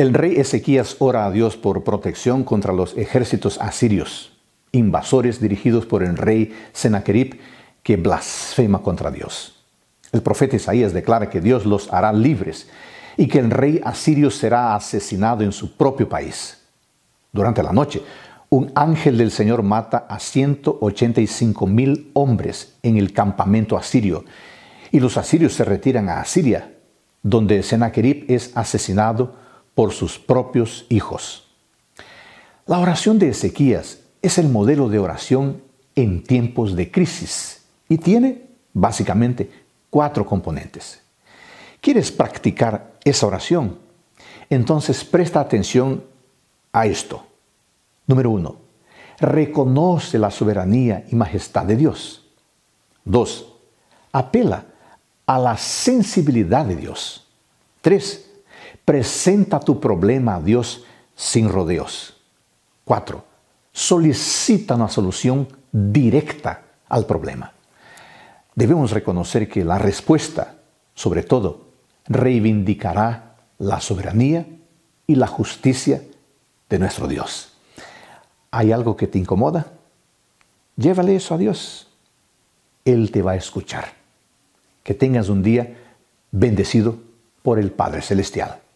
El rey Ezequías ora a Dios por protección contra los ejércitos asirios, invasores dirigidos por el rey Sennacherib que blasfema contra Dios. El profeta Isaías declara que Dios los hará libres y que el rey asirio será asesinado en su propio país. Durante la noche, un ángel del Señor mata a 185 mil hombres en el campamento asirio y los asirios se retiran a Asiria, donde Sennacherib es asesinado por sus propios hijos. La oración de Ezequías es el modelo de oración en tiempos de crisis y tiene básicamente cuatro componentes. ¿Quieres practicar esa oración? Entonces presta atención a esto. Número uno, reconoce la soberanía y majestad de Dios. Dos, apela a la sensibilidad de Dios. Tres, Presenta tu problema a Dios sin rodeos. 4. Solicita una solución directa al problema. Debemos reconocer que la respuesta, sobre todo, reivindicará la soberanía y la justicia de nuestro Dios. ¿Hay algo que te incomoda? Llévale eso a Dios. Él te va a escuchar. Que tengas un día bendecido por el Padre Celestial.